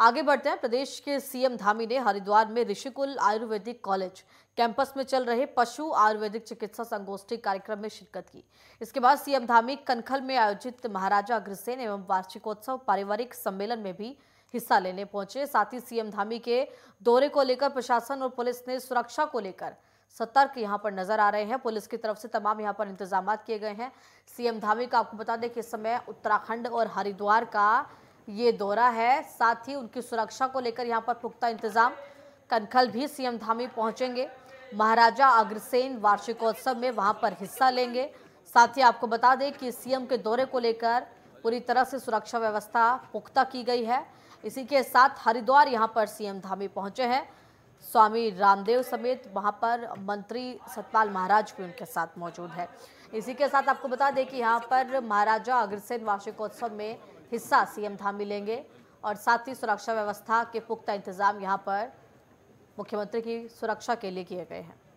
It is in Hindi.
आगे बढ़ते हैं प्रदेश के सीएम धामी ने हरिद्वार में ऋषिकुल आयुर्वेदिक कॉलेज कैंपस में चल रहे पशु आयुर्वेदिक चिकित्सा संगोष्ठी कार्यक्रम में शिरकत की इसके बाद सीएम धामी कनखल में आयोजित महाराजा अग्रसेन एवं वार्षिकोत्सव पारिवारिक सम्मेलन में भी हिस्सा लेने पहुंचे साथ ही सीएम धामी के दौरे को लेकर प्रशासन और पुलिस ने सुरक्षा को लेकर सतर्क यहाँ पर नजर आ रहे हैं पुलिस की तरफ से तमाम यहाँ पर इंतजाम किए गए हैं सीएम धामी का आपको बता दें कि इस समय उत्तराखंड और हरिद्वार का ये दौरा है साथ ही उनकी सुरक्षा को लेकर यहाँ पर पुख्ता इंतजाम कनखल भी सीएम धामी पहुँचेंगे महाराजा अग्रसेन वार्षिकोत्सव में वहाँ पर हिस्सा लेंगे साथ ही आपको बता दें कि सीएम के दौरे को लेकर पूरी तरह से सुरक्षा व्यवस्था पुख्ता की गई है इसी के साथ हरिद्वार यहाँ पर सीएम धामी पहुँचे हैं स्वामी रामदेव समेत वहाँ पर मंत्री सतपाल महाराज भी उनके साथ मौजूद है इसी के साथ आपको बता दें कि यहाँ पर महाराजा अग्रसेन वार्षिकोत्सव में हिस्सा सीएम धामी लेंगे और साथ ही सुरक्षा व्यवस्था के पुख्ता इंतजाम यहाँ पर मुख्यमंत्री की सुरक्षा के लिए किए गए हैं